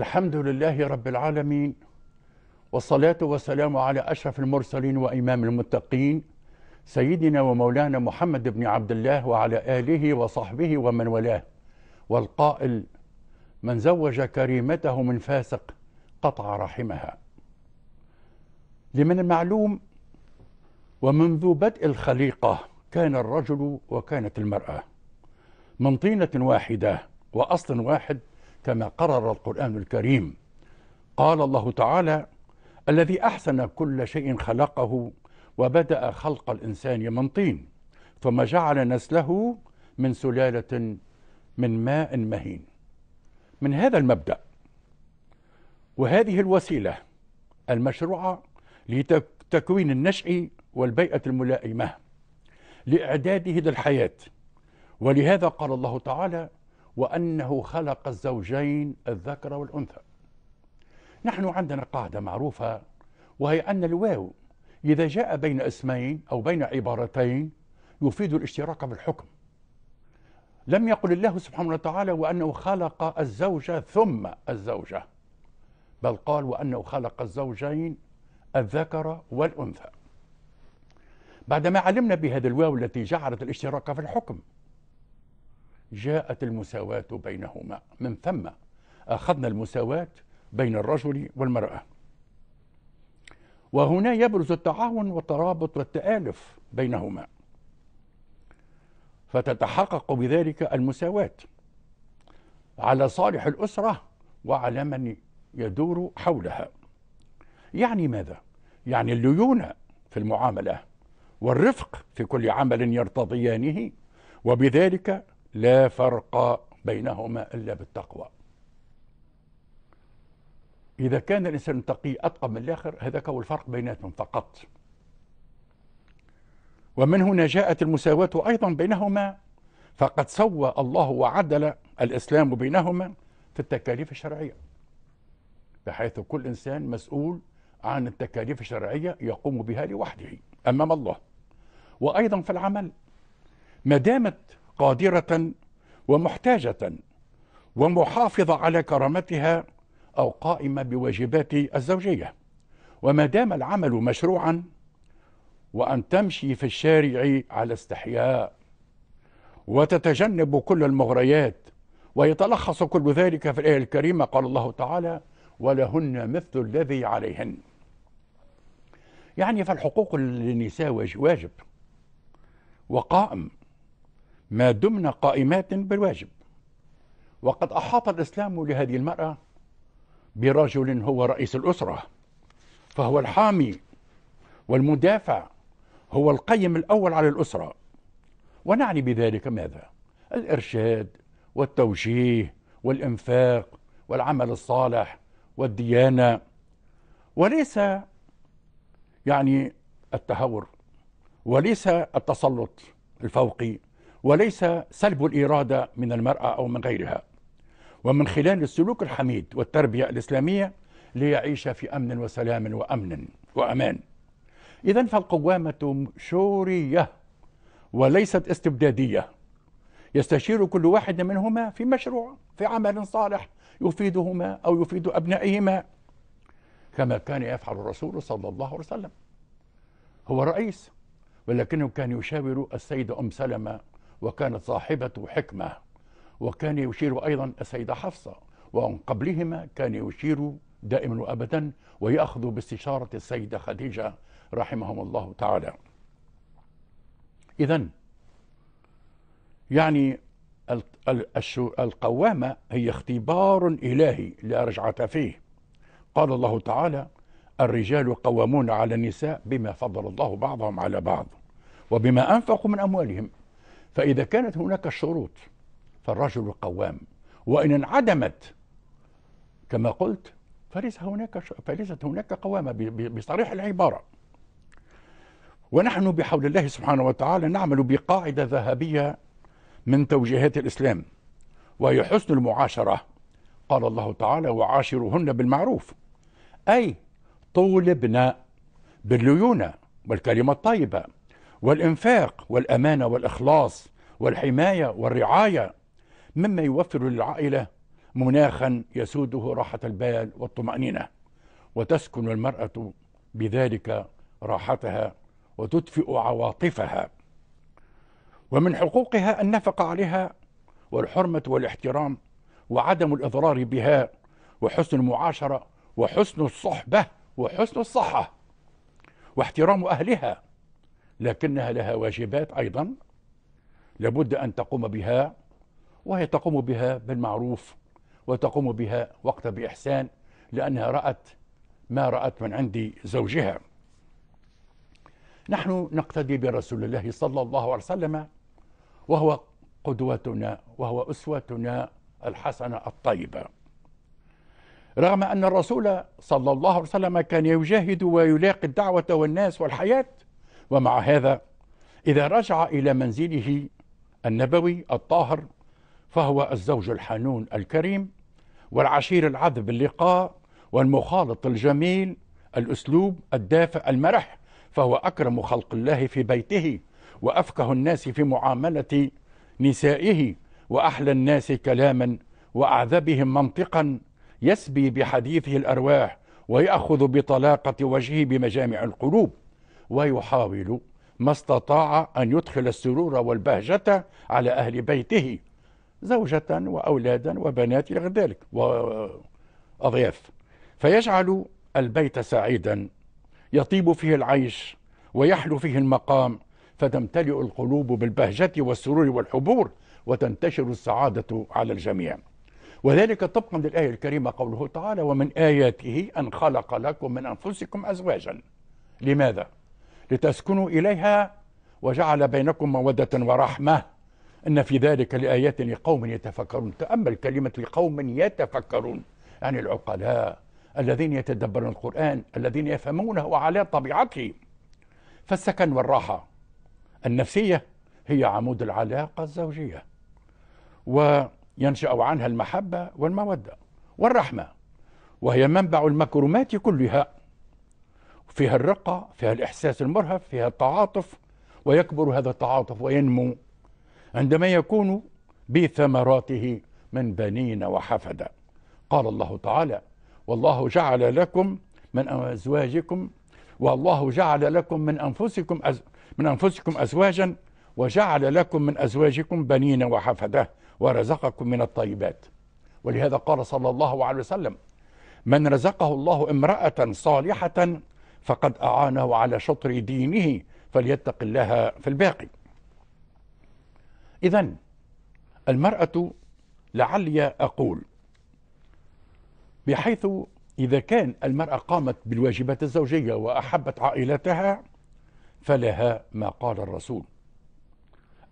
الحمد لله رب العالمين والصلاة والسلام على أشرف المرسلين وإمام المتقين سيدنا ومولانا محمد بن عبد الله وعلى آله وصحبه ومن والاه والقائل من زوج كريمته من فاسق قطع رحمها لمن المعلوم ومنذ بدء الخليقة كان الرجل وكانت المرأة من طينة واحدة وأصل واحد كما قرر القرآن الكريم قال الله تعالى الذي أحسن كل شيء خلقه وبدأ خلق الإنسان من طين ثم جعل نسله من سلالة من ماء مهين من هذا المبدأ وهذه الوسيلة المشروعة لتكوين النشء والبيئة الملائمة لإعداده للحياة ولهذا قال الله تعالى وأنه خلق الزوجين الذكر والأنثى نحن عندنا قاعدة معروفة وهي أن الواو إذا جاء بين اسمين أو بين عبارتين يفيد الاشتراك بالحكم لم يقل الله سبحانه وتعالى وأنه خلق الزوجة ثم الزوجة بل قال وأنه خلق الزوجين الذكر والأنثى بعدما علمنا بهذا الواو التي جعلت الاشتراك في الحكم جاءت المساواة بينهما من ثم أخذنا المساواة بين الرجل والمرأة وهنا يبرز التعاون والترابط والتآلف بينهما فتتحقق بذلك المساواة على صالح الأسرة وعلى من يدور حولها يعني ماذا؟ يعني الليونة في المعاملة والرفق في كل عمل يرتضيانه وبذلك لا فرق بينهما إلا بالتقوى إذا كان الإنسان تقي أتقى من الآخر هذاك هو الفرق بيناتهم فقط ومن هنا جاءت المساواة أيضا بينهما فقد سوى الله وعدل الإسلام بينهما في التكاليف الشرعية بحيث كل إنسان مسؤول عن التكاليف الشرعية يقوم بها لوحده أمام الله وأيضا في العمل ما دامت قادرة ومحتاجة ومحافظة على كرامتها أو قائمة بواجبات الزوجية وما دام العمل مشروعا وأن تمشي في الشارع على استحياء وتتجنب كل المغريات ويتلخص كل ذلك في الآية الكريمة قال الله تعالى ولهن مثل الذي عليهن يعني فالحقوق للنساء واجب وقائم ما دمنا قائمات بالواجب وقد أحاط الإسلام لهذه المرأة برجل هو رئيس الأسرة فهو الحامي والمدافع هو القيم الأول على الأسرة ونعني بذلك ماذا؟ الإرشاد والتوجيه والإنفاق والعمل الصالح والديانة وليس يعني التهور وليس التسلط الفوقي وليس سلب الإرادة من المرأة أو من غيرها ومن خلال السلوك الحميد والتربية الإسلامية ليعيش في أمن وسلام وأمن وأمان إذا فالقوامة شورية وليست استبدادية يستشير كل واحد منهما في مشروع في عمل صالح يفيدهما أو يفيد أبنائهما كما كان يفعل الرسول صلى الله عليه وسلم هو رئيس ولكنه كان يشاور السيدة أم سلمة وكانت صاحبة حكمة وكان يشير أيضا السيدة حفصة ومن قبلهما كان يشير دائما وأبدا ويأخذ باستشارة السيدة خديجة رحمهم الله تعالى إذا يعني القوامة هي اختبار إلهي لا رجعة فيه قال الله تعالى الرجال قوامون على النساء بما فضل الله بعضهم على بعض وبما أنفقوا من أموالهم فإذا كانت هناك شروط فالرجل القوام وإن انعدمت كما قلت فليس هناك فليست هناك قوامة بصريح العبارة ونحن بحول الله سبحانه وتعالى نعمل بقاعدة ذهبية من توجيهات الإسلام وهي حسن المعاشرة قال الله تعالى وعاشرهن بالمعروف أي طولبنا بالليونة والكلمة الطيبة والإنفاق والأمانة والإخلاص والحماية والرعاية مما يوفر للعائلة مناخا يسوده راحة البال والطمأنينة وتسكن المرأة بذلك راحتها وتدفئ عواطفها ومن حقوقها النفقة عليها والحرمة والاحترام وعدم الإضرار بها وحسن المعاشرة وحسن الصحبة وحسن الصحة واحترام أهلها لكنها لها واجبات أيضا لابد أن تقوم بها وهي تقوم بها بالمعروف وتقوم بها وقت بإحسان لأنها رأت ما رأت من عند زوجها نحن نقتدي برسول الله صلى الله عليه وسلم وهو قدوتنا وهو أسوتنا الحسنة الطيبة رغم أن الرسول صلى الله عليه وسلم كان يجاهد ويلاقي الدعوة والناس والحياة ومع هذا إذا رجع إلى منزله النبوي الطاهر فهو الزوج الحنون الكريم والعشير العذب اللقاء والمخالط الجميل الأسلوب الدافئ المرح فهو أكرم خلق الله في بيته وأفكه الناس في معاملة نسائه وأحلى الناس كلاما وأعذبهم منطقا يسبي بحديثه الأرواح ويأخذ بطلاقة وجهه بمجامع القلوب ويحاول ما استطاع أن يدخل السرور والبهجة على أهل بيته زوجة وأولادا وبنات إلى غير ذلك وأضياف فيجعل البيت سعيدا يطيب فيه العيش ويحلو فيه المقام فتمتلئ القلوب بالبهجة والسرور والحبور وتنتشر السعادة على الجميع وذلك طبقا للآية الكريمة قوله تعالى ومن آياته أن خلق لكم من أنفسكم أزواجا لماذا؟ لتسكنوا إليها وجعل بينكم مودة ورحمة إن في ذلك لآيات لقوم يتفكرون تأمل كلمة لقوم يتفكرون يعني العقلاء الذين يتدبرون القرآن الذين يفهمونه على طبيعته فالسكن والراحة النفسية هي عمود العلاقة الزوجية وينشأ عنها المحبة والمودة والرحمة وهي منبع المكرمات كلها فيها الرقة فيها الإحساس المرهف فيها التعاطف ويكبر هذا التعاطف وينمو عندما يكون بثمراته من بنين وحفدة قال الله تعالى والله جعل لكم من أزواجكم والله جعل لكم من أنفسكم أز من أنفسكم أزواجا وجعل لكم من أزواجكم بنين وحفدة ورزقكم من الطيبات ولهذا قال صلى الله عليه وسلم من رزقه الله امرأة صالحة فقد أعانه على شطر دينه فليتق الله في الباقي إذا المرأة لعلي أقول بحيث إذا كان المرأة قامت بالواجبات الزوجية وأحبت عائلتها فلها ما قال الرسول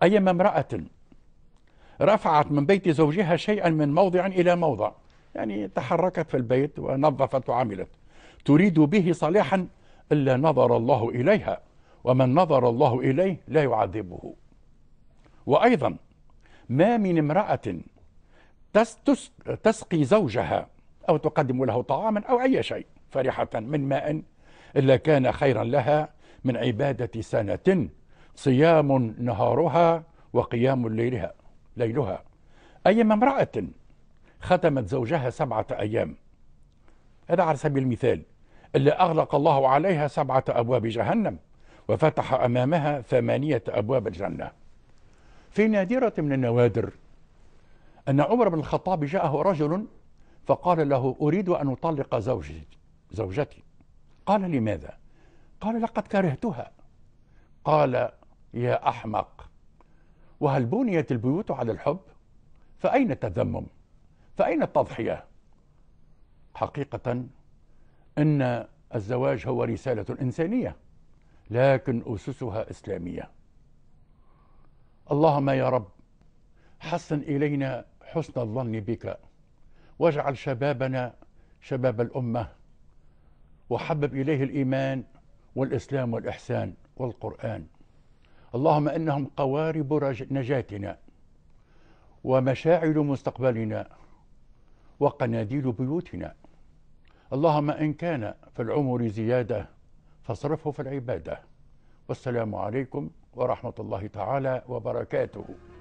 أيما امرأة رفعت من بيت زوجها شيئا من موضع إلى موضع يعني تحركت في البيت ونظفت وعملت تريد به صالحا إلا نظر الله إليها ومن نظر الله إليه لا يعذبه وأيضا ما من امرأة تسقي زوجها أو تقدم له طعاما أو أي شيء فرحة من ماء إلا كان خيرا لها من عبادة سنة صيام نهارها وقيام ليلها ليلها أيما امرأة ختمت زوجها سبعة أيام هذا على سبيل المثال اللي أغلق الله عليها سبعة أبواب جهنم وفتح أمامها ثمانية أبواب الجنة في نادرة من النوادر أن عمر بن الخطاب جاءه رجل فقال له أريد أن أطلق زوجي زوجتي قال لماذا قال لقد كرهتها قال يا أحمق وهل بنيت البيوت على الحب فأين التذمم فأين التضحية حقيقة ان الزواج هو رساله انسانيه لكن اسسها اسلاميه اللهم يا رب حسن الينا حسن الظن بك واجعل شبابنا شباب الامه وحبب اليه الايمان والاسلام والاحسان والقران اللهم انهم قوارب نجاتنا ومشاعل مستقبلنا وقناديل بيوتنا اللهم إن كان في العمر زيادة فاصرفه في العبادة والسلام عليكم ورحمة الله تعالى وبركاته